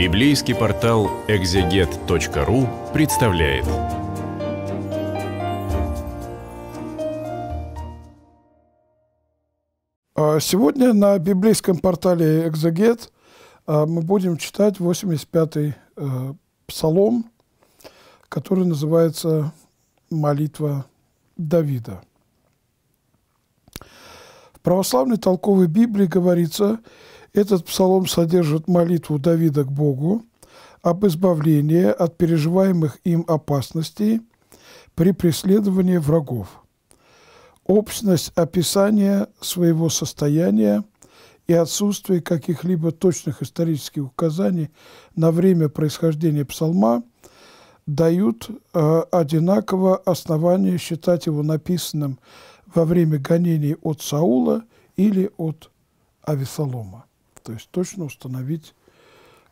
Библейский портал экзегет.ру представляет. А сегодня на библейском портале «Экзегет» а, мы будем читать 85-й э, псалом, который называется «Молитва Давида». В православной толковой Библии говорится – этот псалом содержит молитву Давида к Богу об избавлении от переживаемых им опасностей при преследовании врагов, общность описания своего состояния и отсутствие каких-либо точных исторических указаний на время происхождения псалма дают э, одинаково основание считать его написанным во время гонений от Саула или от Авесолома. То есть точно установить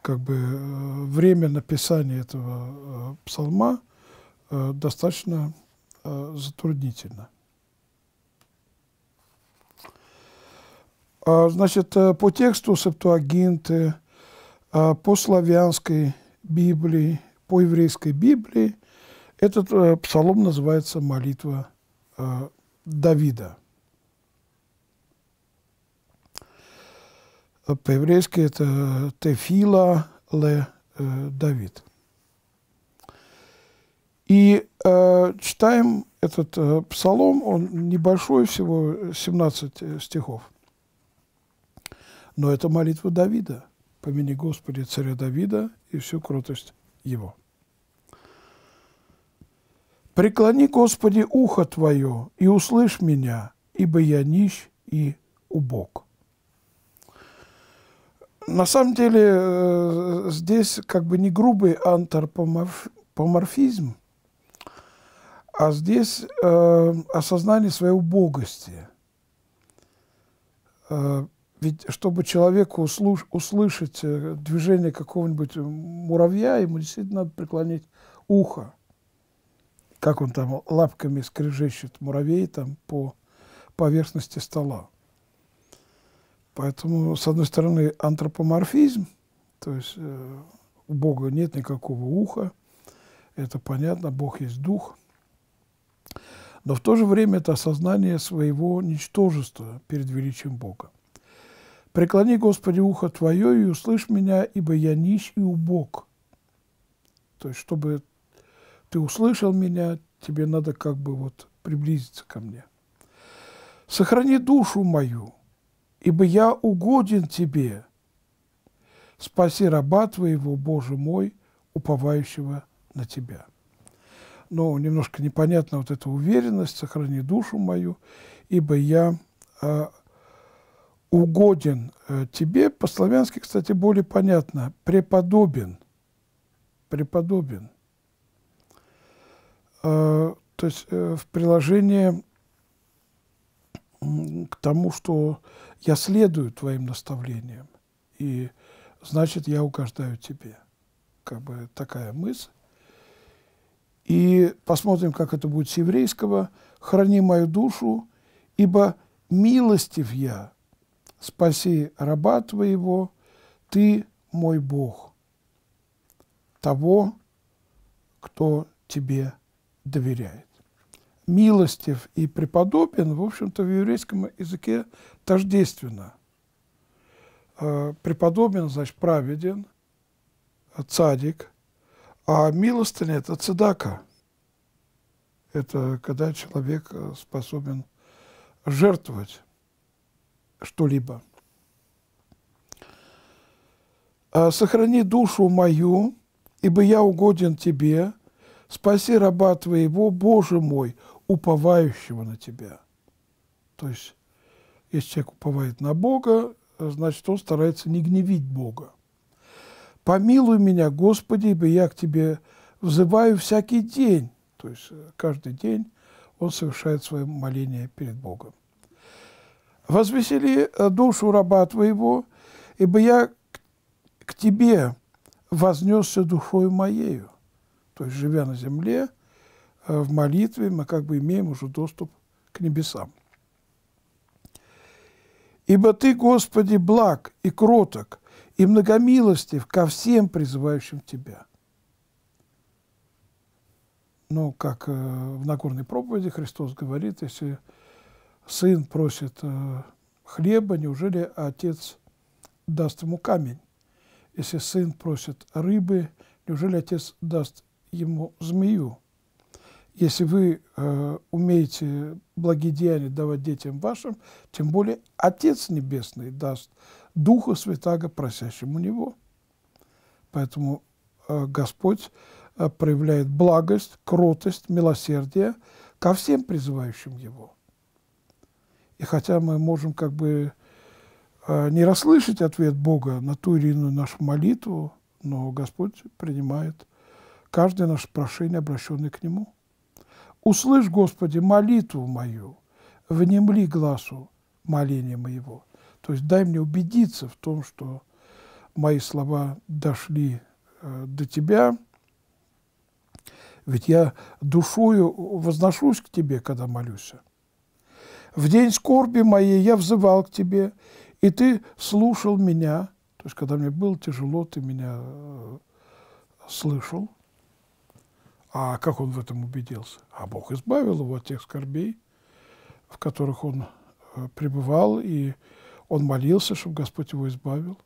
как бы э, время написания этого э, псалма э, достаточно затруднительно. А, значит, по тексту Септуагинты, а, по славянской Библии, по еврейской Библии этот псалом называется «Молитва Давида». По-еврейски это э, «тефила ле э, Давид». И э, читаем этот э, псалом, он небольшой, всего 17 э, стихов. Но это молитва Давида. «Помяни Господи царя Давида и всю кротость его». «Преклони, Господи, ухо Твое и услышь меня, ибо я нищ и убог». На самом деле э, здесь как бы не грубый антропоморфизм, а здесь э, осознание своей убогости. Э, ведь чтобы человеку услыш услышать движение какого-нибудь муравья, ему действительно надо преклонить ухо. Как он там лапками скрежещет муравей там по поверхности стола. Поэтому, с одной стороны, антропоморфизм, то есть э, у Бога нет никакого уха, это понятно, Бог есть дух. Но в то же время это осознание своего ничтожества перед величием Бога. «Преклони, Господи, ухо Твое, и услышь меня, ибо я нищ и убог». То есть, чтобы ты услышал меня, тебе надо как бы вот приблизиться ко мне. «Сохрани душу мою, ибо я угоден Тебе. Спаси раба Твоего, Боже мой, уповающего на Тебя. Но немножко непонятна вот эта уверенность, сохрани душу мою, ибо я э, угоден э, Тебе. По-славянски, кстати, более понятно, преподобен, преподобен. Э, то есть э, в приложении к тому, что я следую твоим наставлениям, и значит, я угождаю тебе. Как бы такая мысль. И посмотрим, как это будет с еврейского. «Храни мою душу, ибо милостив я, спаси раба твоего, ты мой Бог, того, кто тебе доверяет» милостив и преподобен, в общем-то, в еврейском языке тождественно. Э, преподобен, значит, праведен, э, цадик, а милостыня – это цедака. Это когда человек э, способен жертвовать что-либо. «Сохрани душу мою, ибо я угоден тебе, спаси раба твоего, Боже мой, уповающего на тебя. То есть, если человек уповает на Бога, значит, он старается не гневить Бога. «Помилуй меня, Господи, ибо я к Тебе взываю всякий день». То есть э, каждый день он совершает свое моление перед Богом. «Возвесели э, душу раба Твоего, ибо я к Тебе вознесся душою моею». То есть, живя на земле, Э, в молитве мы как бы имеем уже доступ к небесам. «Ибо Ты, Господи, благ и кроток, и многомилостив ко всем призывающим Тебя». Ну, как э, в Нагорной проповеди Христос говорит, если сын просит э, хлеба, неужели отец даст ему камень? Если сын просит рыбы, неужели отец даст ему змею? Если вы э, умеете благие деяния давать детям вашим, тем более Отец Небесный даст Духа Святаго просящему Него. Поэтому э, Господь э, проявляет благость, кротость, милосердие ко всем призывающим Его. И хотя мы можем как бы э, не расслышать ответ Бога на ту или иную нашу молитву, но Господь принимает каждое наше прошение, обращенное к Нему. Услышь, Господи, молитву мою, внемли глазу моления моего. То есть дай мне убедиться в том, что мои слова дошли э, до Тебя, ведь я душою возношусь к Тебе, когда молюсь. В день скорби моей я взывал к Тебе, и Ты слушал меня. То есть, когда мне было тяжело, Ты меня э, слышал. А как он в этом убедился? А Бог избавил его от тех скорбей, в которых он э, пребывал, и он молился, чтобы Господь его избавил.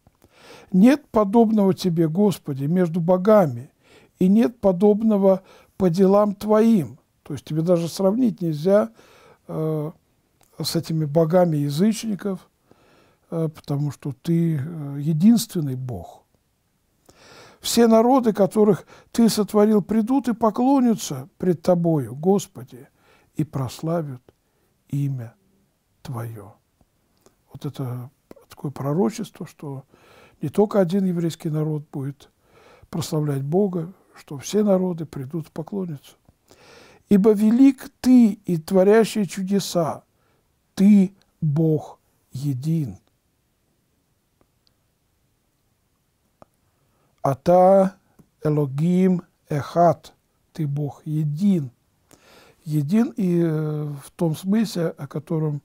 Нет подобного тебе, Господи, между богами, и нет подобного по делам твоим. То есть тебе даже сравнить нельзя э, с этими богами язычников, э, потому что ты э, единственный Бог – все народы, которых Ты сотворил, придут и поклонятся пред Тобою, Господи, и прославят имя Твое. Вот это такое пророчество, что не только один еврейский народ будет прославлять Бога, что все народы придут и поклонятся. Ибо велик Ты и творящий чудеса, Ты, Бог, един. Ата Элогим Эхат, ты Бог един. Един и э, в том смысле, о котором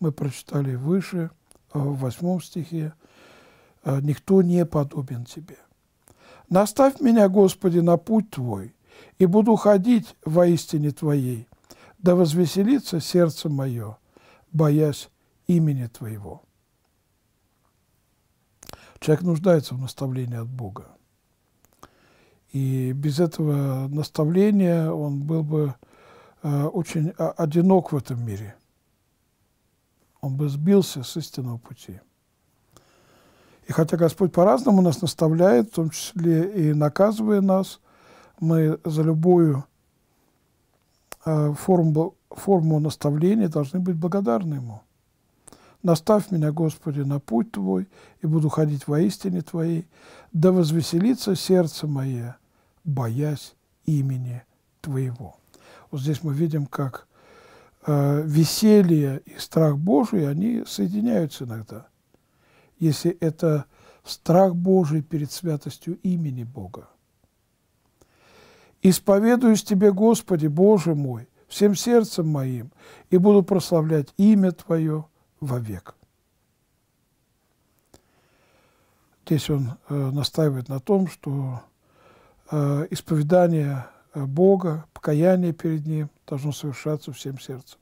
мы прочитали выше, э, в восьмом стихе, «Э, «Никто не подобен тебе». «Наставь меня, Господи, на путь Твой, и буду ходить во истине Твоей, да возвеселится сердце мое, боясь имени Твоего». Человек нуждается в наставлении от Бога. И без этого наставления он был бы э, очень а, одинок в этом мире. Он бы сбился с истинного пути. И хотя Господь по-разному нас наставляет, в том числе и наказывая нас, мы за любую э, форму, форму наставления должны быть благодарны Ему. Наставь меня, Господи, на путь Твой, и буду ходить во истине Твоей, да возвеселится сердце мое, боясь имени Твоего». Вот здесь мы видим, как э, веселье и страх Божий, они соединяются иногда. Если это страх Божий перед святостью имени Бога. «Исповедуюсь Тебе, Господи, Боже мой, всем сердцем моим, и буду прославлять имя Твое, вовек. Здесь он э, настаивает на том, что э, исповедание э, Бога, покаяние перед Ним должно совершаться всем сердцем.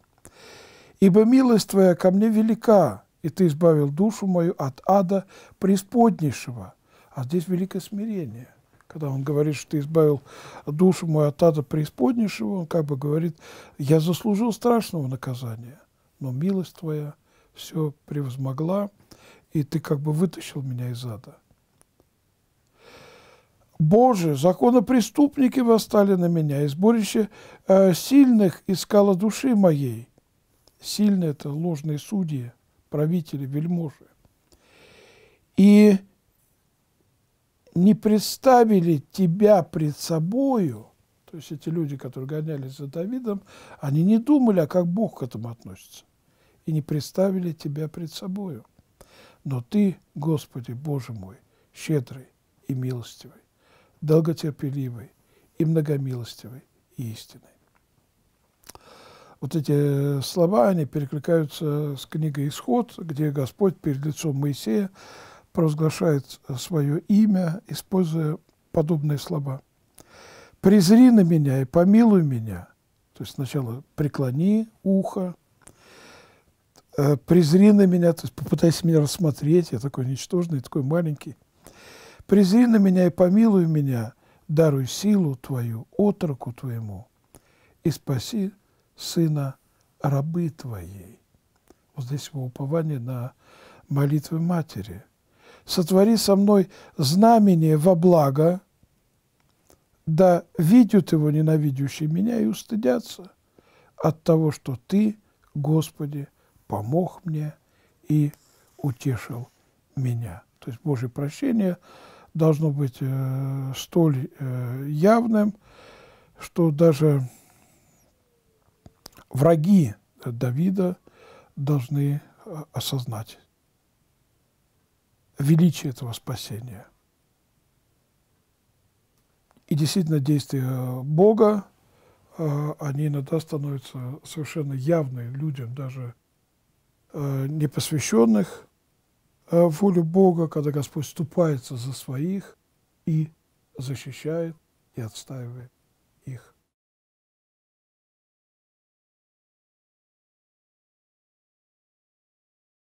«Ибо милость Твоя ко мне велика, и Ты избавил душу мою от ада преисподнейшего». А здесь великое смирение. Когда он говорит, что ты избавил душу мою от ада преисподнейшего, он как бы говорит, я заслужил страшного наказания, но милость Твоя – все превозмогла, и ты как бы вытащил меня из ада. Боже, законопреступники восстали на меня, и сборище э, сильных искало души моей. Сильные – это ложные судьи, правители, вельможи. И не представили тебя пред собою, то есть эти люди, которые гонялись за Давидом, они не думали, а как Бог к этому относится и не представили Тебя пред собою. Но Ты, Господи, Боже мой, щедрый и милостивый, долготерпеливый и многомилостивый и истинный. Вот эти э, слова, они перекликаются с книгой «Исход», где Господь перед лицом Моисея провозглашает э, свое имя, используя подобные слова. «Презри на меня и помилуй меня». То есть сначала преклони ухо, Э, презри на меня, то есть попытайся меня рассмотреть, я такой ничтожный, такой маленький. Презри на меня и помилуй меня, даруй силу Твою, отроку Твоему, и спаси сына рабы Твоей. Вот здесь его упование на молитвы матери. Сотвори со мной знамение во благо, да видят его ненавидящие меня и устыдятся от того, что Ты, Господи, помог мне и утешил меня. То есть Божье прощение должно быть э, столь э, явным, что даже враги Давида должны э, осознать величие этого спасения. И действительно действия Бога, э, они иногда становятся совершенно явны людям, даже Э, непосвященных э, волю Бога, когда Господь вступается за своих и защищает и отстаивает.